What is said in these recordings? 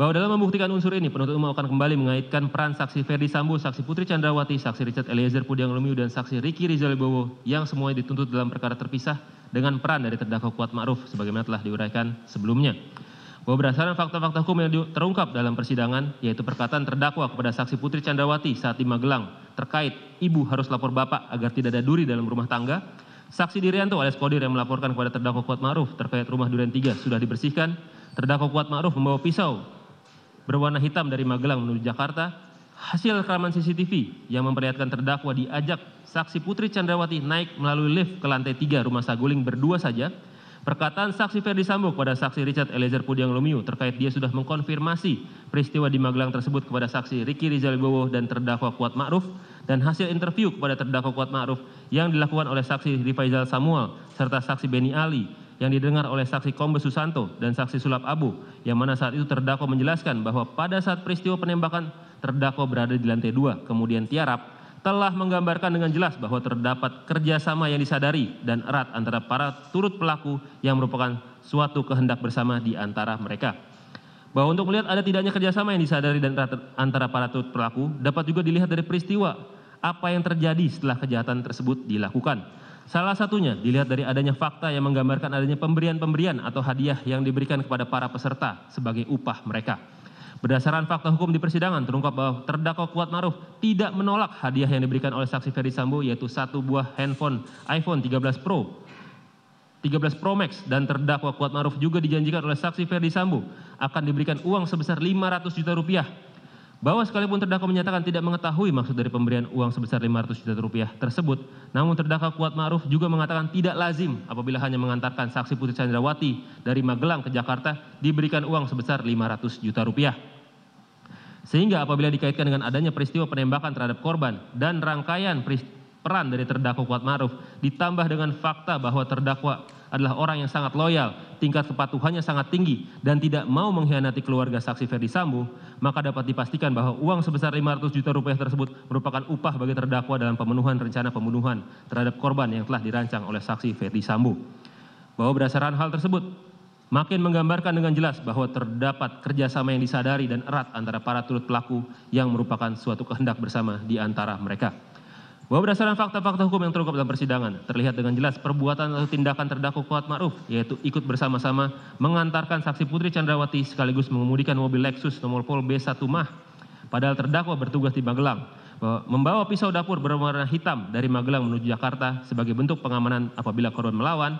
bahwa dalam membuktikan unsur ini penuntut umum akan kembali mengaitkan peran saksi ferdi sambo saksi putri Chandrawati, saksi richard eliezer pudiang lumiu dan saksi riki rizal Bowo yang semuanya dituntut dalam perkara terpisah dengan peran dari terdakwa kuat ma'ruf sebagaimana telah diuraikan sebelumnya bahwa berdasarkan fakta-fakta hukum yang terungkap dalam persidangan, yaitu perkataan terdakwa kepada saksi Putri Chandrawati saat di Magelang terkait ibu harus lapor bapak agar tidak ada duri dalam rumah tangga, saksi Dirianto alias Kodir yang melaporkan kepada terdakwa Kuat Ma'ruf terkait rumah Duren 3 sudah dibersihkan, terdakwa Kuat Ma'ruf membawa pisau berwarna hitam dari Magelang menuju Jakarta, hasil rekaman CCTV yang memperlihatkan terdakwa diajak saksi Putri Chandrawati naik melalui lift ke lantai 3 rumah Saguling berdua saja, perkataan saksi Ferdi Sambo kepada saksi Richard Eliezer Pudiang Lumiu terkait dia sudah mengkonfirmasi peristiwa di Magelang tersebut kepada saksi Ricky Rizal Bowo dan terdakwa Kuat Ma'ruf dan hasil interview kepada terdakwa Kuat Ma'ruf yang dilakukan oleh saksi Rifaizal Samuel serta saksi Beni Ali yang didengar oleh saksi kombes susanto dan saksi sulap abu yang mana saat itu terdakwa menjelaskan bahwa pada saat peristiwa penembakan terdakwa berada di lantai dua kemudian tiarap telah menggambarkan dengan jelas bahwa terdapat kerjasama yang disadari dan erat antara para turut pelaku yang merupakan suatu kehendak bersama di antara mereka. Bahwa untuk melihat ada tidaknya kerjasama yang disadari dan erat antara para turut pelaku dapat juga dilihat dari peristiwa apa yang terjadi setelah kejahatan tersebut dilakukan salah satunya dilihat dari adanya fakta yang menggambarkan adanya pemberian pemberian atau hadiah yang diberikan kepada para peserta sebagai upah mereka Berdasarkan fakta hukum di persidangan terungkap bahwa terdakwa Kuat Maruf tidak menolak hadiah yang diberikan oleh saksi Ferry Sambo yaitu satu buah handphone iPhone 13 Pro 13 Pro Max dan terdakwa Kuat Maruf juga dijanjikan oleh saksi Ferdi Sambo akan diberikan uang sebesar 500 juta rupiah bahwa sekalipun terdakwa menyatakan tidak mengetahui maksud dari pemberian uang sebesar 500 juta rupiah tersebut, namun terdakwa Kuat Ma'ruf juga mengatakan tidak lazim apabila hanya mengantarkan saksi Putri Chandrawati dari Magelang ke Jakarta diberikan uang sebesar 500 juta rupiah. Sehingga apabila dikaitkan dengan adanya peristiwa penembakan terhadap korban dan rangkaian peristiwa peran dari terdakwa Kuat Maruf ditambah dengan fakta bahwa terdakwa adalah orang yang sangat loyal, tingkat kepatuhannya sangat tinggi dan tidak mau mengkhianati keluarga saksi Ferdi Sambo, maka dapat dipastikan bahwa uang sebesar 500 juta rupiah tersebut merupakan upah bagi terdakwa dalam pemenuhan rencana pembunuhan terhadap korban yang telah dirancang oleh saksi Ferdi Sambo. Bahwa berdasarkan hal tersebut, makin menggambarkan dengan jelas bahwa terdapat kerjasama yang disadari dan erat antara para turut pelaku yang merupakan suatu kehendak bersama di antara mereka. Bahwa berdasarkan fakta-fakta hukum yang terungkap dalam persidangan, terlihat dengan jelas perbuatan atau tindakan terdakwa kuat ma'ruf, yaitu ikut bersama-sama mengantarkan saksi Putri Chandrawati sekaligus mengemudikan mobil Lexus nomor pol B1 Mah, padahal terdakwa bertugas di Magelang, membawa pisau dapur berwarna hitam dari Magelang menuju Jakarta sebagai bentuk pengamanan apabila korban melawan,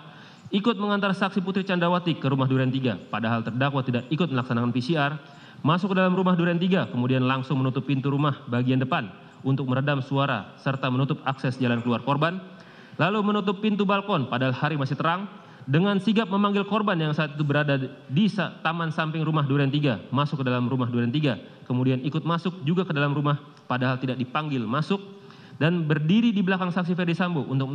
ikut mengantar saksi Putri Chandrawati ke rumah Duren 3, padahal terdakwa tidak ikut melaksanakan PCR, masuk ke dalam rumah Duren 3, kemudian langsung menutup pintu rumah bagian depan, untuk meredam suara serta menutup akses jalan keluar korban, lalu menutup pintu balkon padahal hari masih terang dengan sigap memanggil korban yang saat itu berada di taman samping rumah Duren 3 masuk ke dalam rumah Duren 3 kemudian ikut masuk juga ke dalam rumah padahal tidak dipanggil masuk dan berdiri di belakang saksi Ferdi Sambo untuk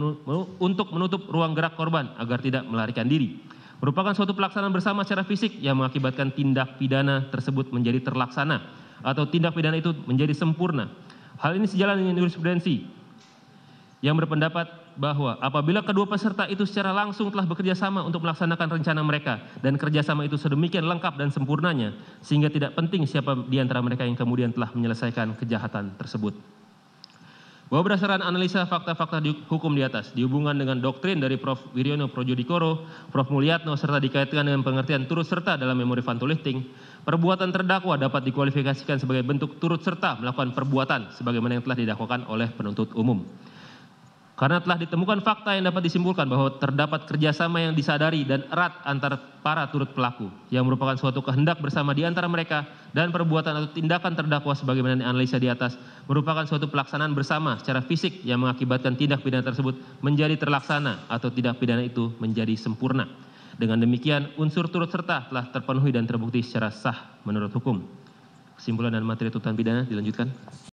untuk menutup ruang gerak korban agar tidak melarikan diri. Merupakan suatu pelaksanaan bersama secara fisik yang mengakibatkan tindak pidana tersebut menjadi terlaksana atau tindak pidana itu menjadi sempurna Hal ini sejalan dengan jurisprudensi yang berpendapat bahwa apabila kedua peserta itu secara langsung telah bekerja sama untuk melaksanakan rencana mereka dan kerjasama itu sedemikian lengkap dan sempurnanya sehingga tidak penting siapa di antara mereka yang kemudian telah menyelesaikan kejahatan tersebut. Bahwa berdasarkan analisa fakta-fakta di, hukum di atas, dihubungan dengan doktrin dari Prof. Wiryono Projodikoro, Prof. Mulyatno, serta dikaitkan dengan pengertian turut serta dalam memori Fantulichting, perbuatan terdakwa dapat dikualifikasikan sebagai bentuk turut serta melakukan perbuatan sebagaimana yang telah didakwakan oleh penuntut umum. Karena telah ditemukan fakta yang dapat disimpulkan bahwa terdapat kerjasama yang disadari dan erat antar para turut pelaku yang merupakan suatu kehendak bersama di antara mereka dan perbuatan atau tindakan terdakwa sebagaimana analisa di atas merupakan suatu pelaksanaan bersama secara fisik yang mengakibatkan tindak pidana tersebut menjadi terlaksana atau tindak pidana itu menjadi sempurna. Dengan demikian, unsur turut serta telah terpenuhi dan terbukti secara sah menurut hukum. Kesimpulan dan materi tuntutan pidana dilanjutkan.